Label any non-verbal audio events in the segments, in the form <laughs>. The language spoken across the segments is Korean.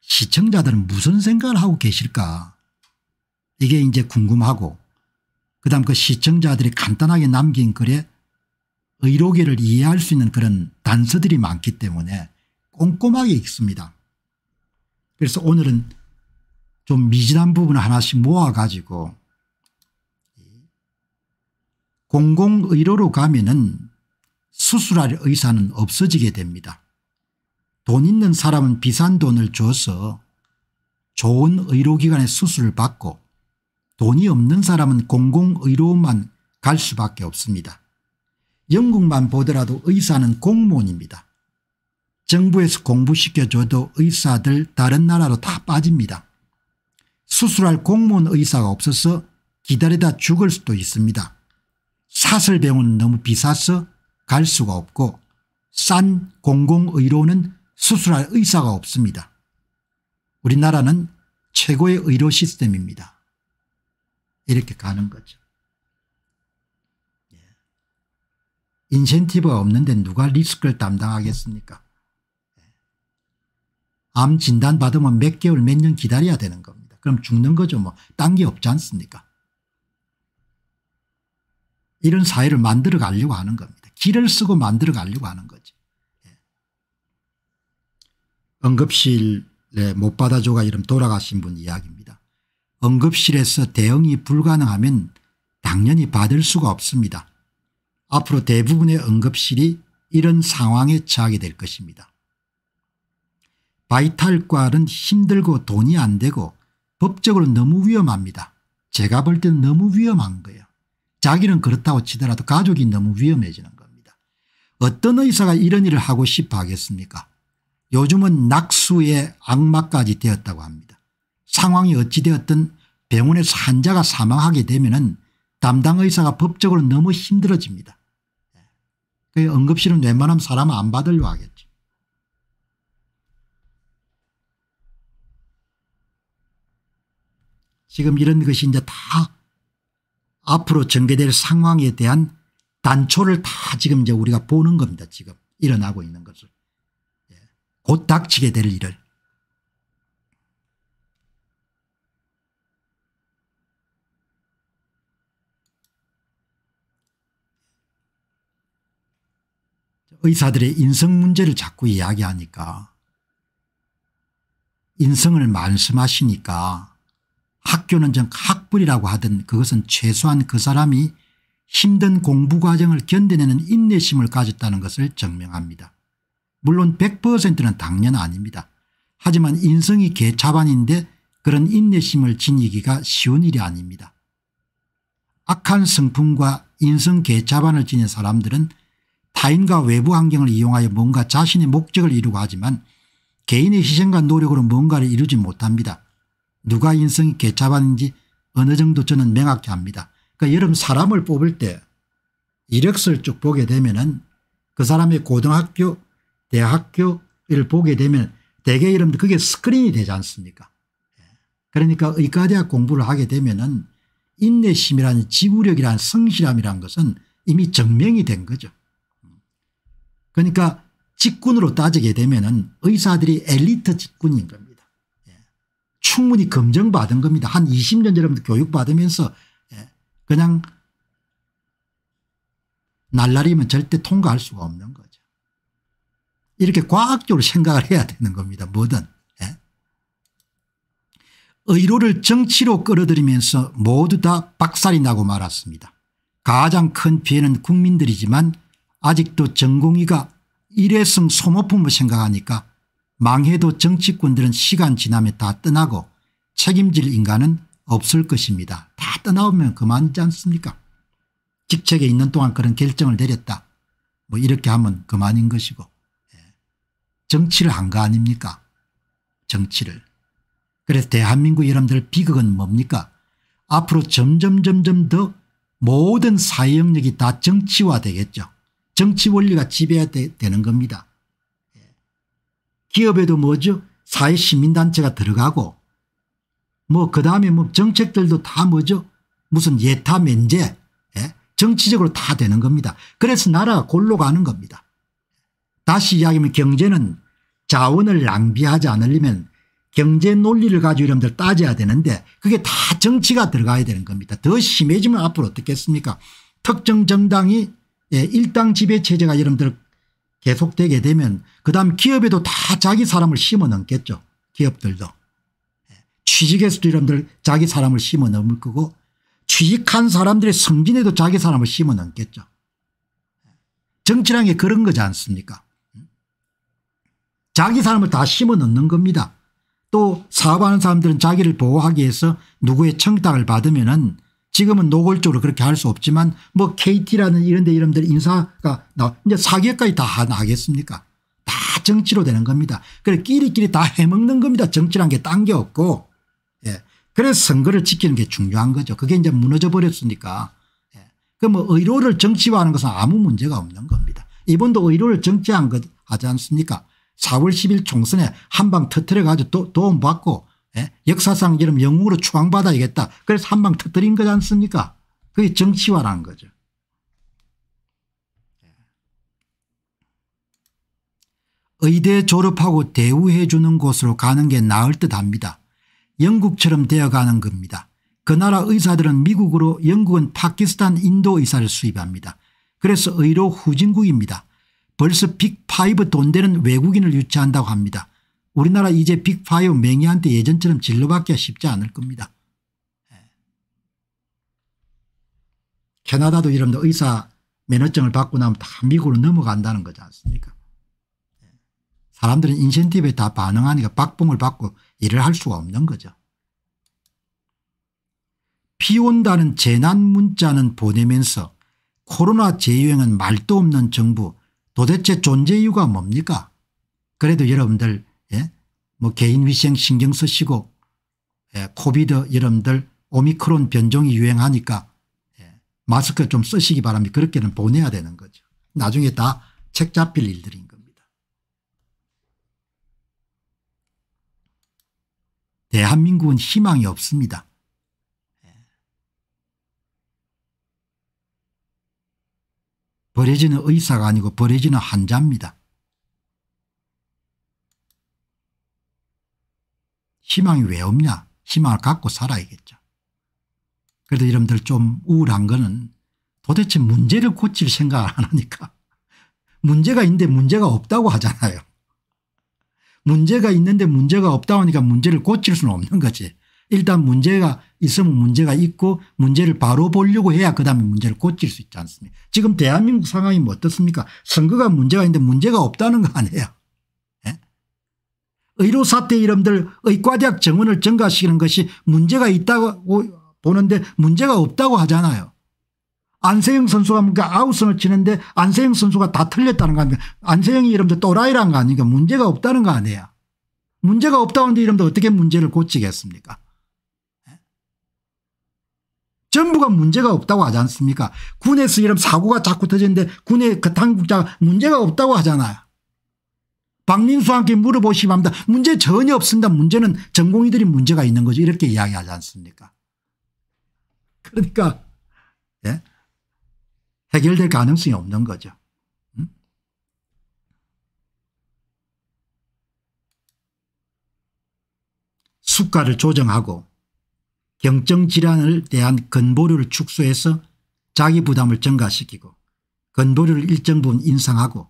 시청자들은 무슨 생각을 하고 계실까 이게 이제 궁금하고 그 다음 그 시청자들이 간단하게 남긴 글에 의료계를 이해할 수 있는 그런 단서들이 많기 때문에 꼼꼼하게 읽습니다. 그래서 오늘은 좀 미진한 부분을 하나씩 모아가지고 공공의료로 가면은 수술할 의사는 없어지게 됩니다. 돈 있는 사람은 비싼 돈을 줘서 좋은 의료기관의 수술을 받고 돈이 없는 사람은 공공의료만 갈 수밖에 없습니다. 영국만 보더라도 의사는 공무원입니다. 정부에서 공부시켜줘도 의사들 다른 나라로 다 빠집니다. 수술할 공무원 의사가 없어서 기다리다 죽을 수도 있습니다. 사설병원은 너무 비싸서 갈 수가 없고 싼 공공의료는 수술할 의사가 없습니다. 우리나라는 최고의 의료 시스템입니다. 이렇게 가는 거죠. 예. 인센티브가 없는데 누가 리스크를 담당하겠습니까 예. 암 진단 받으면 몇 개월 몇 년 기다려야 되는 겁니다. 그럼 죽는 거죠 뭐딴 게 없지 않습니까 이런 사회를 만들어 가려고 하는 겁니다. 길을 쓰고 만들어 가려고 하는 거죠. 응급실에 못 받아줘가 이름 돌아가신 분 이야기입니다. 응급실에서 대응이 불가능하면 당연히 받을 수가 없습니다. 앞으로 대부분의 응급실이 이런 상황에 처하게 될 것입니다. 바이탈과는 힘들고 돈이 안 되고 법적으로 너무 위험합니다. 제가 볼 때는 너무 위험한 거예요. 자기는 그렇다고 치더라도 가족이 너무 위험해지는 겁니다. 어떤 의사가 이런 일을 하고 싶어 하겠습니까 요즘은 낙수의 악마까지 되었다고 합니다. 상황이 어찌 되었든 병원에서 환자가 사망하게 되면 은 담당 의사가 법적으로 너무 힘들어집니다. 그 응급실은 웬만하면 사람 안 받으려 하겠죠. 지금 이런 것이 이제 다 앞으로 전개될 상황에 대한 단초를 다 지금 이제 우리가 보는 겁니다. 지금 일어나고 있는 것을. 곧 닥치게 될 일을 의사들의 인성 문제를 자꾸 이야기하니까 인성을 말씀하시니까 학교는 전학벌이라고 하든 그것은 최소한 그 사람이 힘든 공부 과정을 견뎌내는 인내심을 가졌다는 것을 증명합니다. 물론 100%는 당연 아닙니다. 하지만 인성이 개차반인데 그런 인내심을 지니기가 쉬운 일이 아닙니다. 악한 성품과 인성 개차반을 지닌 사람들은 타인과 외부 환경을 이용하여 뭔가 자신의 목적을 이루고 하지만 개인의 희생과 노력으로 뭔가를 이루지 못합니다. 누가 인성이 개차반인지 어느 정도 저는 명확히 합니다. 그러니까 여러분 사람을 뽑을 때 이력서를 쭉 보게 되면 그 사람의 고등학교 대학교를 보게 되면 대개 이러면 그게 스크린이 되지 않습니까 예. 그러니까 의과대학 공부를 하게 되면은 인내심이라는 지구력이라는 성실함이라는 것은 이미 증명이 된 거죠. 그러니까 직군으로 따지게 되면은 의사들이 엘리트 직군인 겁니다. 예. 충분히 검증받은 겁니다. 한 20년 여러분 교육받으면서 예. 그냥 날라리면 절대 통과할 수가 없는 거예요. 이렇게 과학적으로 생각을 해야 되는 겁니다. 뭐든. 예. 의료를 정치로 끌어들이면서 모두 다 박살이 나고 말았습니다. 가장 큰 피해는 국민들이지만 아직도 정공위가 일회성 소모품을 생각하니까 망해도 정치꾼들은 시간 지나면 다 떠나고 책임질 인간은 없을 것입니다. 다 떠나오면 그만이지 않습니까 직책에 있는 동안 그런 결정을 내렸다. 뭐 이렇게 하면 그만인 것이고 정치를 한 거 아닙니까? 정치를. 그래서 대한민국 여러분들 비극은 뭡니까? 앞으로 점점 점점 더 모든 사회 영역이 다 정치화 되겠죠. 정치 원리가 지배되는 겁니다. 예. 기업에도 뭐죠? 사회 시민단체가 들어가고 뭐 그다음에 뭐 정책들도 다 뭐죠? 무슨 예타 면제 예? 정치적으로 다 되는 겁니다. 그래서 나라가 골로 가는 겁니다. 다시 이야기하면 경제는 자원을 낭비하지 않으려면 경제 논리를 가지고 여러분들 따져야 되는데 그게 다 정치가 들어가야 되는 겁니다. 더 심해지면 앞으로 어떻겠습니까 특정 정당이 예, 일당 지배 체제가 여러분들 계속되게 되면 그다음 기업에도 다 자기 사람을 심어 넣겠죠. 기업들도. 예, 취직에서도 여러분들 자기 사람을 심어 넣을 거고 취직한 사람들의 승진에도 자기 사람을 심어 넣겠죠. 예, 정치란 게 그런 거지 않습니까 자기 사람을 다 심어 넣는 겁니다. 또 사업하는 사람들은 자기를 보호하기 위해서 누구의 청탁을 받으면 은 지금은 노골적으로 그렇게 할 수 없지만 뭐 KT라는 이런 데 이름들 인사가 나 이제 사기업까지 다 나겠습니까 다 정치로 되는 겁니다. 그래 끼리끼리 다 해먹는 겁니다. 정치란 게 딴 게 없고 예. 그래서 선거를 지키는 게 중요한 거죠. 그게 이제 무너져 버렸으니까 예. 그뭐 의료를 정치화하는 것은 아무 문제가 없는 겁니다. 이번도 의료를 정치한 것 하지 않습니까 4월 10일 총선에 한방 터트려가지고 도, 도움받고 예? 역사상 이런 영웅으로 추앙받아야겠다. 그래서 한방 터뜨린 거지 않습니까? 그게 정치화라는 거죠. 예. 의대 졸업하고 대우해 주는 곳으로 가는 게 나을 듯합니다. 영국처럼 되어가는 겁니다. 그 나라 의사들은 미국으로 영국은 파키스탄 인도 의사를 수입합니다. 그래서 의료 후진국입니다. 벌써 빅5 돈 되는 외국인을 유치한다고 합니다. 우리나라 이제 빅5 맹이한테 예전처럼 진러받기가 쉽지 않을 겁니다. 예. 캐나다도 이런 의사 면허증을 받고 나면 다 미국으로 넘어간다는 거지 않습니까 예. 사람들은 인센티브에 다 반응하니까 박봉을 받고 일을 할 수가 없는 거죠. 피 온다는 재난 문자는 보내면서 코로나 재유행은 말도 없는 정부 도대체 존재 이유가 뭡니까? 그래도 여러분들 예? 뭐 개인 위생 신경 쓰시고 예, 코비드 여러분들 오미크론 변종이 유행하니까 예, 마스크 좀 쓰시기 바랍니다. 그렇게는 보내야 되는 거죠. 나중에 다 책 잡힐 일들인 겁니다. 대한민국은 희망이 없습니다. 버려지는 의사가 아니고 버려지는 환자입니다. 희망이 왜 없냐 희망을 갖고 살아야겠죠. 그래도 여러분들 좀 우울한 거는 도대체 문제를 고칠 생각을 안 하니까 문제가 있는데 문제가 없다고 하잖아요. 문제가 있는데 문제가 없다 하니까 문제를 고칠 수는 없는 거지. 일단 문제가 있으면 문제가 있고 문제를 바로 보려고 해야 그다음에 문제를 고칠 수 있지 않습니까 지금 대한민국 상황이 뭐 어떻습니까 선거가 문제가 있는데 문제가 없다는 거 아니에요 예? 의료사태 이름들 의과대학 정원을 증가시키는 것이 문제가 있다고 보는데 문제가 없다고 하잖아요 안세영 선수가 뭔가 뭐 아웃선을 치는데 안세영 선수가 다 틀렸다는 거 아닙니까 안세영이 이름도 또라이란 거 아닙니까 문제가 없다는 거 아니에요 문제가 없다는데 이름면 어떻게 문제를 고치겠습니까 전부가 문제가 없다고 하지 않습니까 군에서 이런 사고가 자꾸 터지는데 군의 그 당국자가 문제가 없다고 하잖아요. 박민수한테 물어보시기 바랍니다. 문제 전혀 없습니다. 문제는 전공의들이 문제가 있는 거죠. 이렇게 이야기하지 않습니까 그러니까 예? 해결될 가능성이 없는 거죠. 음? 수가를 조정하고 경증질환을 대한 건보료를 축소해서 자기 부담을 증가시키고 건보료를 일정 부분 인상하고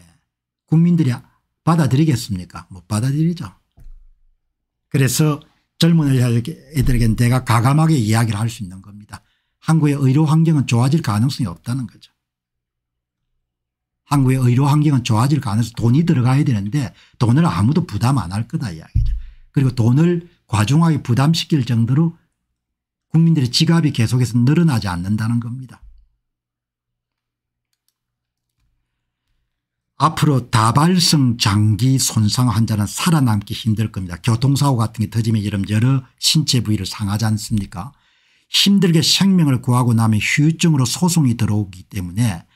예, 국민들이 받아들이겠습니까 못 받아들이죠. 그래서 젊은 애들에겐 내가 가감하게 이야기를 할 수 있는 겁니다. 한국의 의료 환경은 좋아질 가능성이 없다는 거죠. 한국의 의료 환경은 좋아질 가능성 이 돈이 들어가야 되는데 돈을 아무도 부담 안 할 거다 이야기죠. 그리고 돈을 과중하게 부담시킬 정도로 국민들의 지갑이 계속해서 늘어나지 않는다는 겁니다. 앞으로 다발성 장기 손상 환자는 살아남기 힘들 겁니다. 교통사고 같은 게 터지면 이런 여러 신체 부위를 상하지 않습니까 힘들게 생명을 구하고 나면 후증으로 소송이 들어오기 때문에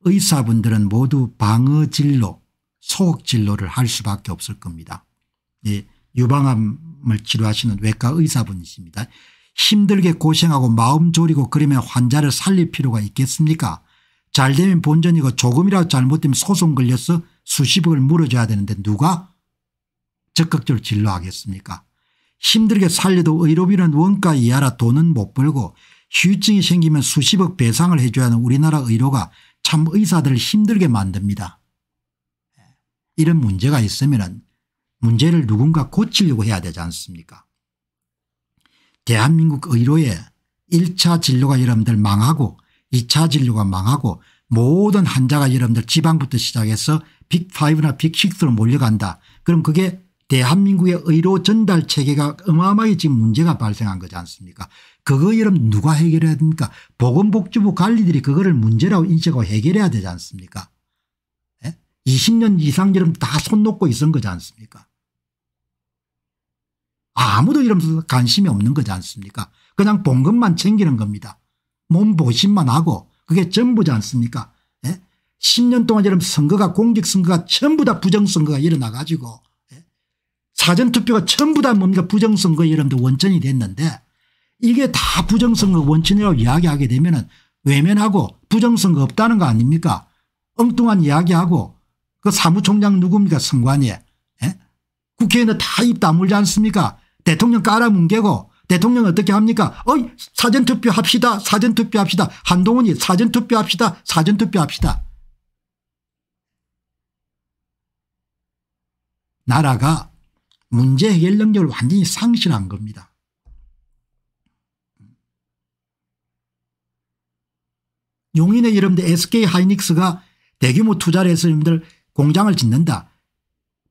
의사분들은 모두 방어 진료 소극 진료를 할 수밖에 없을 겁니다. 예, 유방암 병을 치료하시는 외과 의사분이십니다. 힘들게 고생하고 마음 졸이고 그러면 환자를 살릴 필요가 있겠습니까 잘 되면 본전이고 조금이라도 잘못되면 소송 걸려서 수십억을 물어줘야 되는데 누가 적극적으로 진료하겠습니까 힘들게 살려도 의료비는 원가 이하라 돈은 못 벌고 휴증이 생기면 수십억 배상을 해줘야 하는 우리나라 의료가 참 의사들을 힘들게 만듭니다. 예. 이런 문제가 있으면 문제를 누군가 고치려고 해야 되지 않습니까 대한민국 의료의 1차 진료가 여러분들 망하고 2차 진료가 망하고 모든 환자가 여러분들 지방부터 시작해서 빅5나 빅6로 몰려간다. 그럼 그게 대한민국의 의료 전달 체계가 어마어마하게 지금 문제가 발생한 거지 않습니까 그거 여러분 누가 해결해야 됩니까 보건복지부 관리들이 그거를 문제라고 인식하고 해결해야 되지 않습니까 20년 예? 이상 여러분 다 손 놓고 있은 거지 않습니까 아무도 이러면서 관심이 없는 거지 않습니까 그냥 본 것만 챙기는 겁니다. 몸보신만 하고 그게 전부지 않습니까 예? 10년 동안 이런 선거가 공직선거가 전부 다 부정선거가 일어나가지고 예? 사전투표가 전부 다 뭡니까 부정선거 여러분들 원천이 됐는데 이게 다 부정선거 원천이라고 이야기하게 되면 은 외면하고 부정선거 없다는 거 아닙니까 엉뚱한 이야기하고 그 사무총장 누굽니까 선관위에 예? 국회의원다입 다물지 않습니까 대통령 깔아뭉개고 대통령 어떻게 합니까? 어이 사전투표 합시다. 사전투표 합시다. 한동훈이 사전투표 합시다. 사전투표 합시다. 나라가 문제 해결 능력을 완전히 상실한 겁니다. 용인의 여러분들 SK 하이닉스가 대규모 투자를 해서 여러분들 공장을 짓는다.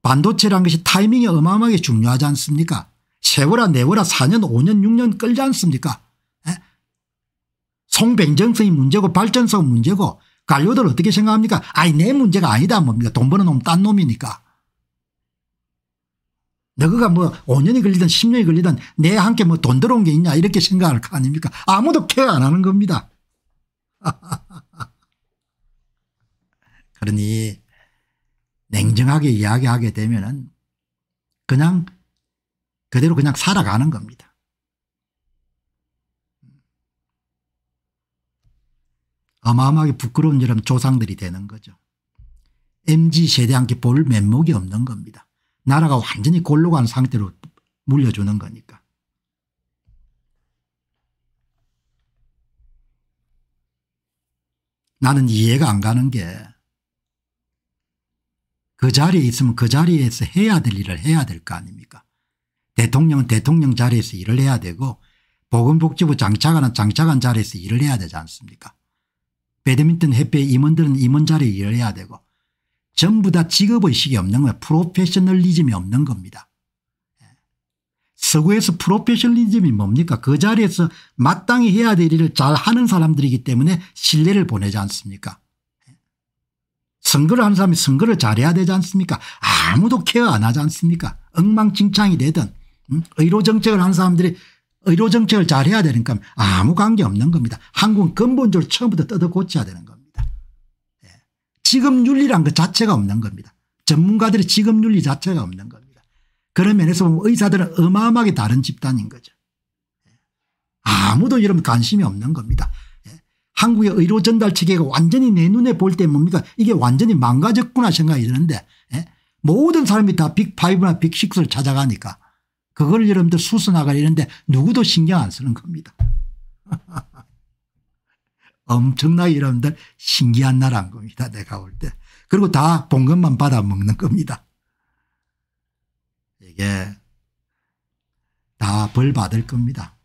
반도체란 것이 타이밍이 어마어마하게 중요하지 않습니까? 세월아 네월아 4년 5년 6년 끌지 않습니까 에? 예? 송뱅정성이 문제고 발전성 문제고 관료들 어떻게 생각합니까 아니 내 문제가 아니다 뭡니까 돈 버는 놈 딴 놈이니까 너가 뭐 5년이 걸리든 10년이 걸리든 내 함께 뭐 돈 들어온 게 있냐 이렇게 생각할 거 아닙니까 아무도 케어 안 하는 겁니다 <laughs> 그러니 냉정하게 이야기하게 되면 은 그냥 그대로 그냥 살아가는 겁니다. 어마어마하게 부끄러운 이런 조상들이 되는 거죠. MG세대한테 볼 면목이 없는 겁니다. 나라가 완전히 골로 간 상태로 물려주는 거니까. 나는 이해가 안 가는 게 그 자리에 있으면 그 자리에서 해야 될 일을 해야 될 거 아닙니까 대통령은 대통령 자리에서 일을 해야 되고 보건복지부 장차관은 장차관 자리에서 일을 해야 되지 않습니까 배드민턴 협회 임원들은 임원 자리에 일을 해야 되고 전부 다 직업의식이 없는 거예요. 프로페셔널리즘이 없는 겁니다. 예. 서구에서 프로페셔널리즘이 뭡니까 그 자리에서 마땅히 해야 될 일을 잘하는 사람들이기 때문에 신뢰를 보내지 않습니까 예. 선거를 하는 사람이 선거를 잘해야 되지 않습니까 아무도 케어 안 하지 않습니까 엉망진창이 되든 의료 정책을 하는 사람들이 의료 정책을 잘해야 되니까 아무 관계 없는 겁니다. 한국은 근본적으로 처음부터 뜯어 고쳐야 되는 겁니다. 예. 지금 윤리란 것 자체가 없는 겁니다. 전문가들이 지금 윤리 자체가 없는 겁니다. 그런 면에서 보면 의사들은 어마어마하게 다른 집단인 거죠. 예. 아무도 이런 관심이 없는 겁니다. 예. 한국의 의료 전달 체계가 완전히 내 눈에 볼 때 뭡니까 이게 완전히 망가졌구나 생각이 드는데 예. 모든 사람이 다 빅5나 빅6를 찾아가니까 그걸 여러분들 수선나가이는데 누구도 신경 안 쓰는 겁니다. <laughs> 엄청나게 여러분들 신기한 나라인 겁니다. 내가 올 때. 그리고 다 본 것만 받아먹는 겁니다. 이게 다 벌 받을 겁니다.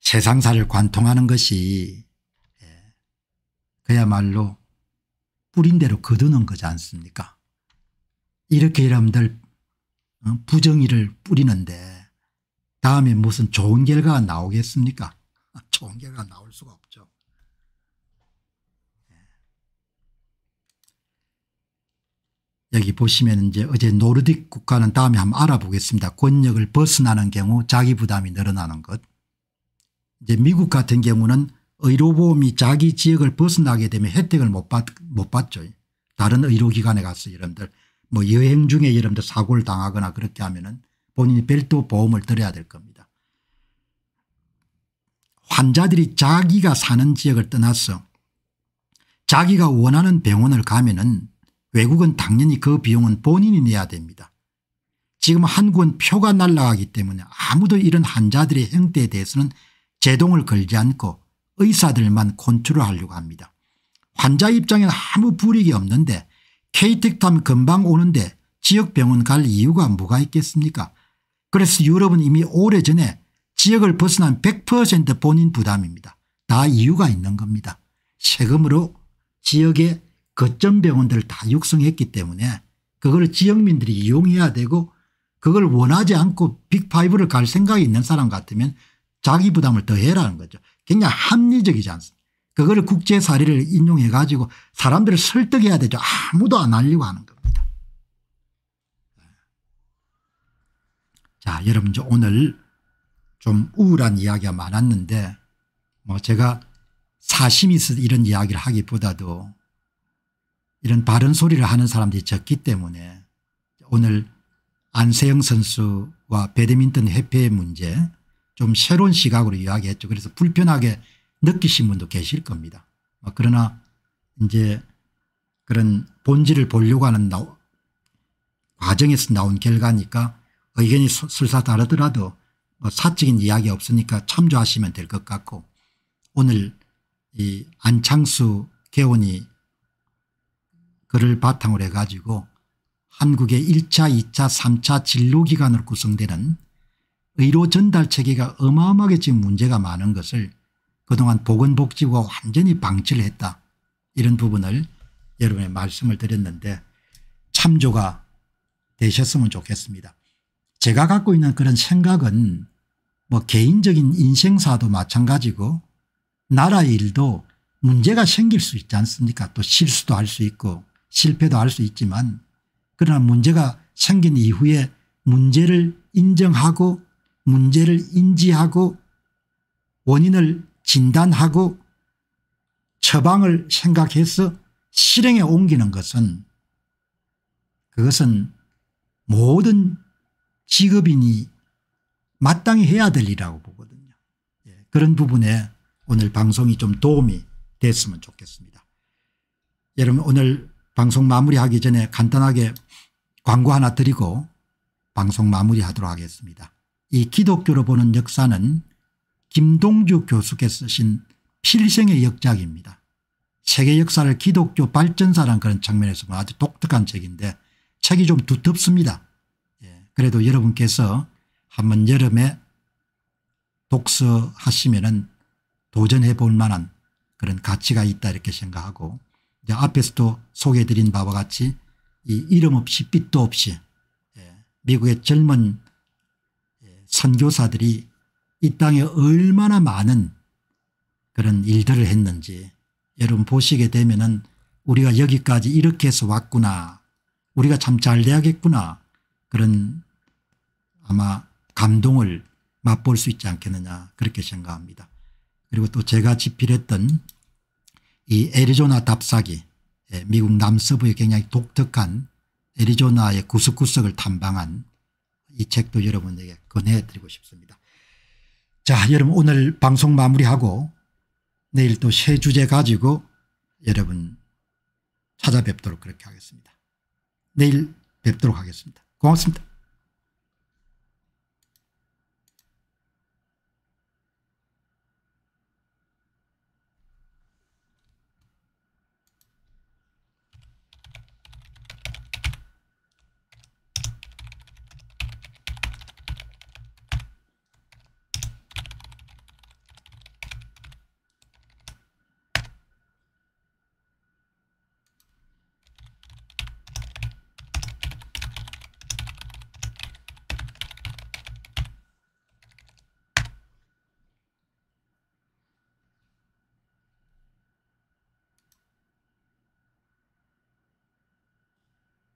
세상사를 관통하는 것이 예, 그야말로 뿌린대로 거두는 거지 않습니까 이렇게 여러분들 어? 부정의를 뿌리는데 다음에 무슨 좋은 결과가 나오겠습니까? <laughs> 좋은 결과가 나올 수가 없죠. 예. 여기 보시면 이제 어제 노르딕 국가는 다음에 한번 알아보겠습니다. 권력을 벗어나는 경우 자기 부담이 늘어나는 것. 이제 미국 같은 경우는 의료보험이 자기 지역을 벗어나게 되면 혜택을 못, 받, 못 받죠. 다른 의료기관에 가서 여러들 뭐 여행 중에 여러분들 사고를 당하거나 그렇게 하면은 본인이 별도 보험을 들어야 될 겁니다. 환자들이 자기가 사는 지역을 떠나서 자기가 원하는 병원을 가면은 외국은 당연히 그 비용은 본인이 내야 됩니다. 지금 한국은 표가 날라가기 때문에 아무도 이런 환자들의 형태에 대해서는 제동을 걸지 않고 의사들만 곤출을 하려고 합니다. 환자 입장에는 아무 불이익이 없는데 k 택면 금방 오는데 지역병원 갈 이유가 뭐가 있겠습니까 그래서 유럽은 이미 오래전에 지역을 벗어난 100% 본인 부담입니다. 다 이유가 있는 겁니다. 세금으로 지역의 거점 병원들을 다 육성했기 때문에 그걸 지역민들이 이용해야 되고 그걸 원하지 않고 빅파를갈 생각이 있는 사람 같으면 자기 부담을 더 해라는 거죠. 굉장히 합리적이지 않습니까 그거를 국제 사례를 인용해 가지고 사람들을 설득해야 되죠. 아무도 안 하려고 하는 겁니다. 자 여러분 저 오늘 좀 우울한 이야기가 많았는데 뭐 제가 사심이 있어 이런 이야기를 하기보다도 이런 바른 소리를 하는 사람들이 적기 때문에 오늘 안세영 선수와 배드민턴 해폐의 문제 좀 새로운 시각으로 이야기했죠. 그래서 불편하게 느끼신 분도 계실 겁니다. 아, 그러나 이제 그런 본질을 보려고 하는 나오, 과정에서 나온 결과니까 의견이 설사 다르더라도 뭐 사적인 이야기 없으니까 참조하시면 될 것 같고 오늘 이 안창수 개원이 그를 바탕으로 해가지고 한국의 1차 2차 3차 진로기관으로 구성되는 의료 전달 체계가 어마어마하게 지금 문제가 많은 것을 그동안 보건복지부가 완전히 방치를 했다. 이런 부분을 여러분의 말씀을 드렸는데 참조가 되셨으면 좋겠습니다. 제가 갖고 있는 그런 생각은 뭐 개인적인 인생사도 마찬가지고 나라 일도 문제가 생길 수 있지 않습니까 또 실수도 할 수 있고 실패도 할 수 있지만 그러나 문제가 생긴 이후에 문제를 인정하고 문제를 인지하고 원인을 진단하고 처방을 생각해서 실행에 옮기는 것은 그것은 모든 직업인이 마땅히 해야 될 일이라고 보거든요. 예, 그런 부분에 오늘 방송이 좀 도움이 됐으면 좋겠습니다. 여러분 오늘 방송 마무리하기 전에 간단하게 광고 하나 드리고 방송 마무리하도록 하겠습니다. 이 기독교로 보는 역사는 김동주 교수께서 쓰신 필생의 역작입니다. 세계 역사를 기독교 발전사란 그런 장면에서 아주 독특한 책인데 책이 좀 두텁습니다. 예. 그래도 여러분께서 한번 여름에 독서하시면 은 도전해 볼 만한 그런 가치가 있다 이렇게 생각하고 이제 앞에서도 소개해 드린 바와 같이 이 이름 없이 빛도 없이 예. 미국의 젊은 예, 선교사들이 이 땅에 얼마나 많은 그런 일들을 했는지 여러분 보시게 되면 은 우리가 여기까지 이렇게 해서 왔구나 우리가 참 잘 돼야겠구나 그런 아마 감동을 맛볼 수 있지 않겠느냐 그렇게 생각합니다. 그리고 또 제가 집필했던 이 애리조나 답사기 예, 미국 남서부의 굉장히 독특한 애리조나의 구석구석을 탐방한 이 책도 여러분에게 권해드리고 싶습니다. 자 여러분 오늘 방송 마무리하고 내일 또 새 주제 가지고 여러분 찾아뵙도록 그렇게 하겠습니다. 내일 뵙도록 하겠습니다. 고맙습니다.